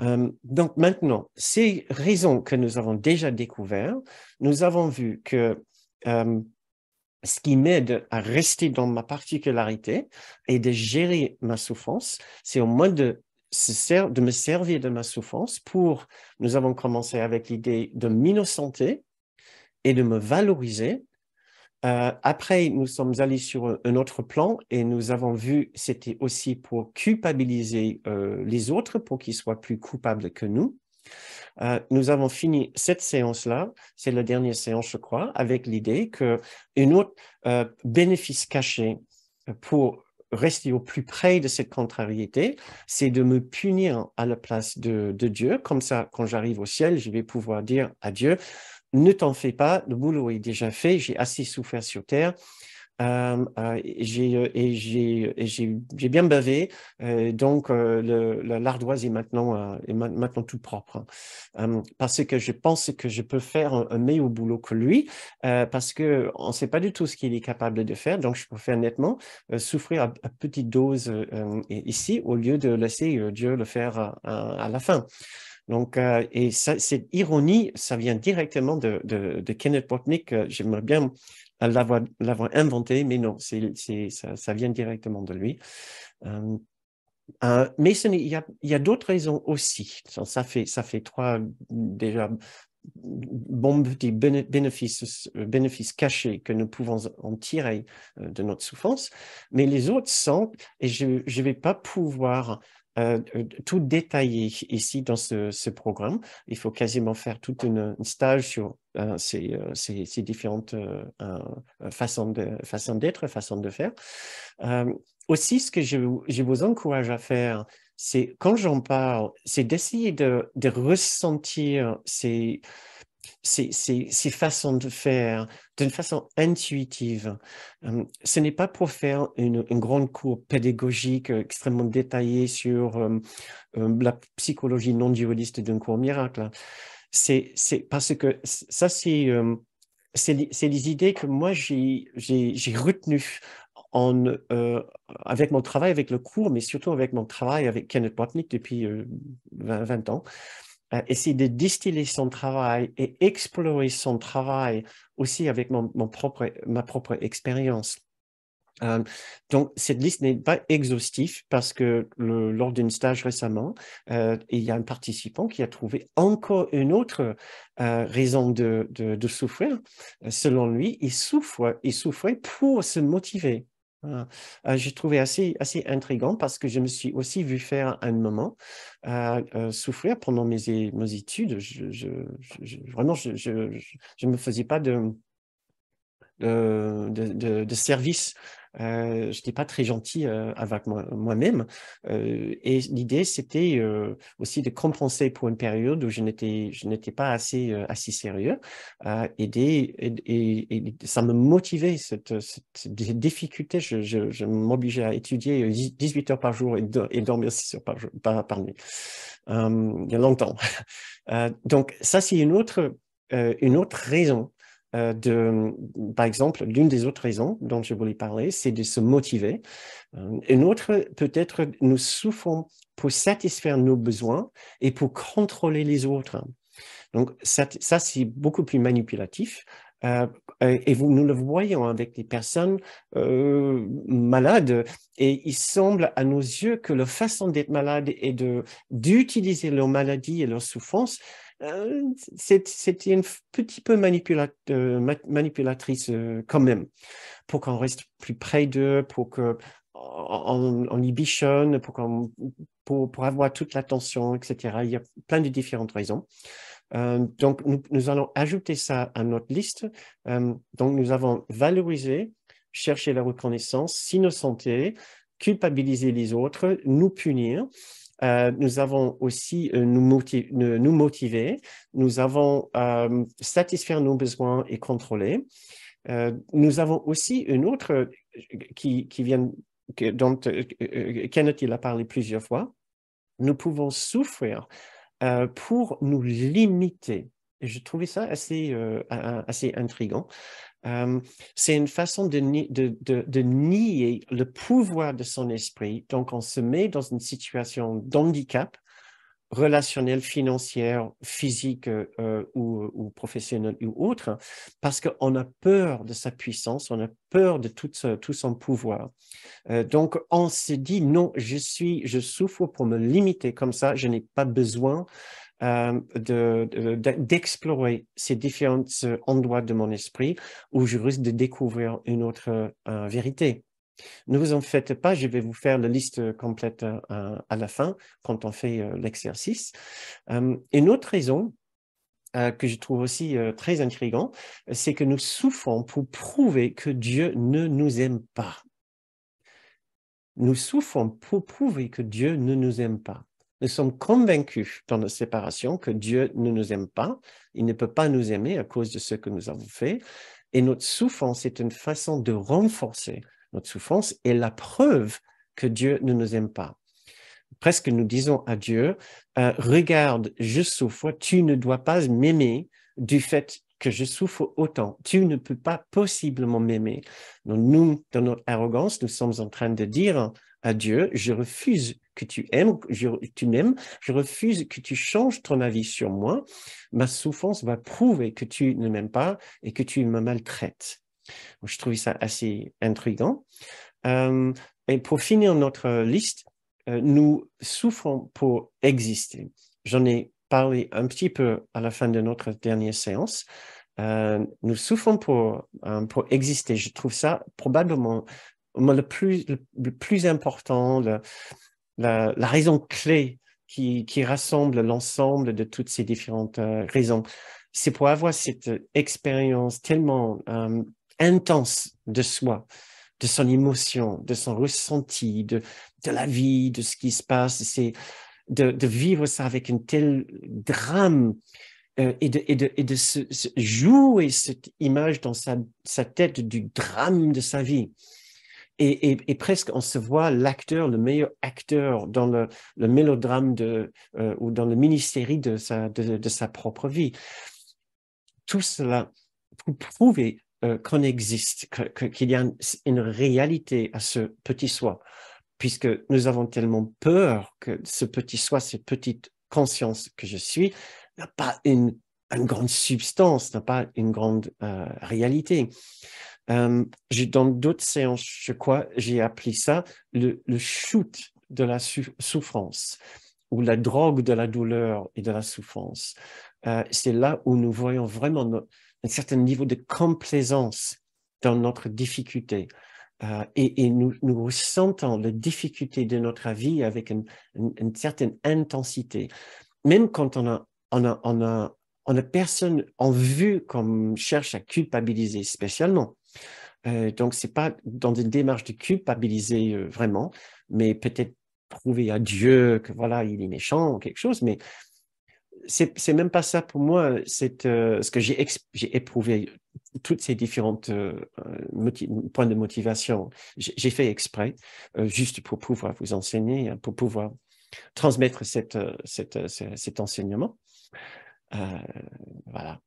Euh, donc maintenant, ces raisons que nous avons déjà découvertes, nous avons vu que euh, ce qui m'aide à rester dans ma particularité et de gérer ma souffrance, c'est au moins de, de me servir de ma souffrance pour, nous avons commencé avec l'idée de m'innocenter et de me valoriser euh, après, nous sommes allés sur un autre plan et nous avons vu, c'était aussi pour culpabiliser euh, les autres, pour qu'ils soient plus coupables que nous. Euh, nous avons fini cette séance-là, c'est la dernière séance, je crois, avec l'idée qu'un autre bénéfice caché pour rester au plus près de cette contrariété, c'est de me punir à la place de, de Dieu. Comme ça, quand j'arrive au ciel, je vais pouvoir dire à Dieu, ne t'en fais pas, le boulot est déjà fait, j'ai assez souffert sur Terre. Euh, euh, euh j'ai bien bavé, euh, donc l'ardoise est maintenant est maintenant tout propre parce que je pense que je peux faire un, meilleur boulot que lui parce qu'on ne sait pas du tout ce qu'il est capable de faire, donc je préfère nettement souffrir à, petite dose ici au lieu de laisser Dieu le faire à la fin. Donc, euh, et ça, cette ironie, ça vient directement de, de, de Kenneth Botnick. J'aimerais bien l'avoir inventé, mais non, c'est ça, vient directement de lui. Euh, euh mais il y a, a d'autres raisons aussi. Ça fait, ça fait trois déjà bombes des bénéfices, euh, bénéfices cachés que nous pouvons en tirer de notre souffrance. Mais les autres sont, et je ne vais pas pouvoir euh, euh, tout détaillé ici dans ce, ce, programme. Il faut quasiment faire tout une, stage sur euh, ces, euh, ces, ces, différentes euh, façons d'être, façons, façons de faire. aussi, ce que je, je, vous encourage à faire, c'est quand j'en parle, c'est d'essayer de, de, ressentir ces ces, façons de faire d'une façon intuitive. ce n'est pas pour faire une, grande cour pédagogique euh, extrêmement détaillée sur la psychologie non dualiste d'un cours miracle. Hein. C'est parce que ça, c'est les idées que moi, j'ai retenues euh, avec mon travail, avec le cours, mais surtout avec mon travail avec Kenneth Botnick depuis 20, euh, ans. Euh, essayer de distiller son travail et explorer son travail aussi avec mon, propre, ma propre expérience. Euh, donc, cette liste n'est pas exhaustive parce que lors d'un stage récemment, euh, il y a un participant qui a trouvé encore une autre raison de, de, de, souffrir. Selon lui, il souffre, il souffrait pour se motiver. Euh, euh, j'ai trouvé assez, assez intriguant parce que je me suis aussi vu faire à un moment euh, souffrir pendant mes, mes études. je, je, vraiment, je ne me faisais pas de, de service euh, je n'étais pas très gentil euh, avec moi-même. euh, et l'idée, c'était euh, aussi de compenser pour une période où je n'étais, je n'étais pas assez, assez sérieux. Et, aider et, et, ça me motivait, cette, cette difficulté. Je, je, je m'obligeais à étudier 18 heures par jour et, dormir 6 heures par, par, nuit. il y a longtemps. donc, ça, c'est une autre, une autre raison euh, par exemple, l'une des autres raisons dont je voulais parler, c'est de se motiver. Euh, une autre, peut-être, nous souffrons pour satisfaire nos besoins et pour contrôler les autres. Donc, ça, c'est beaucoup plus manipulatif. Euh, et nous le voyons avec les personnes malades. Et il semble à nos yeux que la façon d'être malade et de d'utiliser leur maladie et leur souffrance c'était un petit peu euh, manipulatrice euh, quand même, pour qu'on reste plus près d'eux, pour qu'on y bichonne, pour, avoir toute l'attention, etc. Il y a plein de différentes raisons. Euh, donc, nous, allons ajouter ça à notre liste. donc, nous avons valorisé, chercher la reconnaissance, s'innocenter, culpabiliser les autres, nous punir. Euh, nous avons aussi euh, nous, motiver, nous avons euh, satisfaire nos besoins et contrôler. nous avons aussi une autre qui, vient, que, dont Kenneth il a parlé plusieurs fois. Nous pouvons souffrir pour nous limiter. Et je trouvais ça assez, assez intriguant. Euh, c'est une façon de, nier le pouvoir de son esprit. Donc, on se met dans une situation d'handicap relationnel, financier, physique euh, ou, professionnel ou autre, parce qu'on a peur de sa puissance, on a peur de tout, son pouvoir. Euh, donc, on se dit non, je suis, je souffre pour me limiter comme ça, je n'ai pas besoin euh, d'explorer de, ces différents euh, endroits de mon esprit où je risque de découvrir une autre euh, vérité. Ne vous en faites pas, je vais vous faire la liste complète à, la fin quand on fait l'exercice. une autre raison que je trouve aussi très intrigant, c'est que nous souffrons pour prouver que Dieu ne nous aime pas. Nous souffrons pour prouver que Dieu ne nous aime pas. Nous sommes convaincus dans notre séparation que Dieu ne nous aime pas, il ne peut pas nous aimer à cause de ce que nous avons fait. Et notre souffrance est une façon de renforcer notre souffrance et la preuve que Dieu ne nous aime pas. Presque nous disons à Dieu, euh, regarde, je souffre, tu ne dois pas m'aimer du fait que je souffre autant. Tu ne peux pas possiblement m'aimer. nous, dans notre arrogance, nous sommes en train de dire à Dieu, je refuse que tu aimes, que tu m'aimes, je refuse que tu changes ton avis sur moi. Ma souffrance va prouver que tu ne m'aimes pas et que tu me maltraites. Je trouvais ça assez intriguant. Euh, et pour finir notre liste, euh, nous souffrons pour exister. J'en ai parlé un petit peu à la fin de notre dernière séance. Euh, nous souffrons pour, pour exister. Je trouve ça probablement le plus, le, plus important, le, la, raison clé qui, qui rassemble l'ensemble de toutes ces différentes euh, raisons. C'est pour avoir cette expérience tellement euh, intense de soi, de son émotion, de son ressenti, de, de la vie, de ce qui se passe. C'est de, de, vivre ça avec un tel drame euh, et de, jouer cette image dans sa, sa, tête du drame de sa vie. Et, presque on se voit l'acteur, le meilleur acteur dans le, mélodrame de, euh, ou dans le ministère de sa, de, sa propre vie. Tout cela pour prouver euh, qu'on existe, qu'il y a une, réalité à ce petit soi, puisque nous avons tellement peur que ce petit soi, cette petite conscience que je suis, n'a pas une, grande substance, n'a pas une grande euh, réalité. Euh, dans d'autres séances, je crois, j'ai appelé ça le, le, shoot de la souffrance ou la drogue de la douleur et de la souffrance. Euh, c'est là où nous voyons vraiment un certain niveau de complaisance dans notre difficulté. Euh, et, et nous, nous, ressentons la difficulté de notre vie avec une, une, certaine intensité. Même quand on a, on a, on a, on a personne en vue comme cherche à culpabiliser spécialement. Donc, euh, donc, c'est pas dans une démarche de culpabiliser euh, vraiment, mais peut-être prouver à Dieu que voilà, il est méchant ou quelque chose, mais c'est, n'est même pas ça pour moi. C'est euh, ce que j'ai, éprouvé toutes ces différentes points de motivation. J'ai, fait exprès, juste pour pouvoir vous enseigner, hein, pour pouvoir transmettre cette, cet enseignement. Euh, voilà.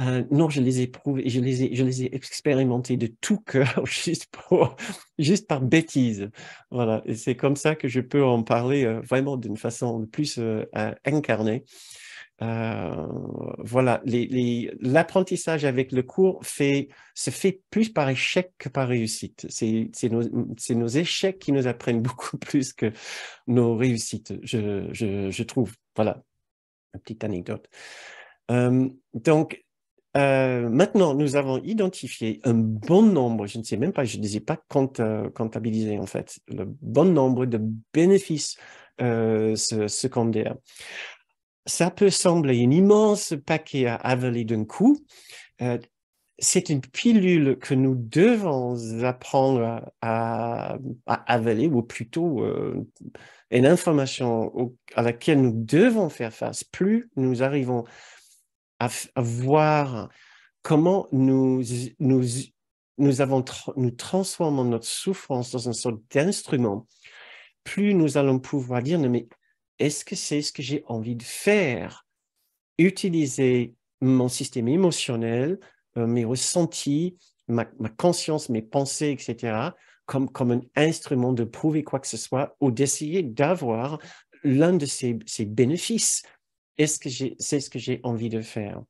Euh, non, je les ai prouvés, je les ai, je les ai expérimentés de tout cœur, juste, pour, juste par bêtise. Voilà, et c'est comme ça que je peux en parler euh, vraiment d'une façon plus incarnée. voilà, l'apprentissage avec le cours fait, se fait plus par échec que par réussite. C'est nos, nos, échecs qui nous apprennent beaucoup plus que nos réussites, je trouve. Voilà, petite anecdote. Euh, donc, euh, maintenant, nous avons identifié un bon nombre, je ne sais même pas, je ne les ai pas euh, comptabilisés en fait, le bon nombre de bénéfices secondaires. Ça peut sembler un immense paquet à avaler d'un coup, c'est une pilule que nous devons apprendre à, avaler, ou plutôt euh, une information à laquelle nous devons faire face. Plus nous arrivons à, voir comment nous, nous, nous, transformons notre souffrance dans un sorte d'instrument, plus nous allons pouvoir dire, mais est-ce que c'est ce que j'ai envie de faire Utiliser mon système émotionnel, euh, mes ressentis, ma, conscience, mes pensées, etc., comme, comme un instrument de prouver quoi que ce soit ou d'essayer d'avoir l'un de ces, ces bénéfices. Est-ce que c'est ce que j'ai envie de faire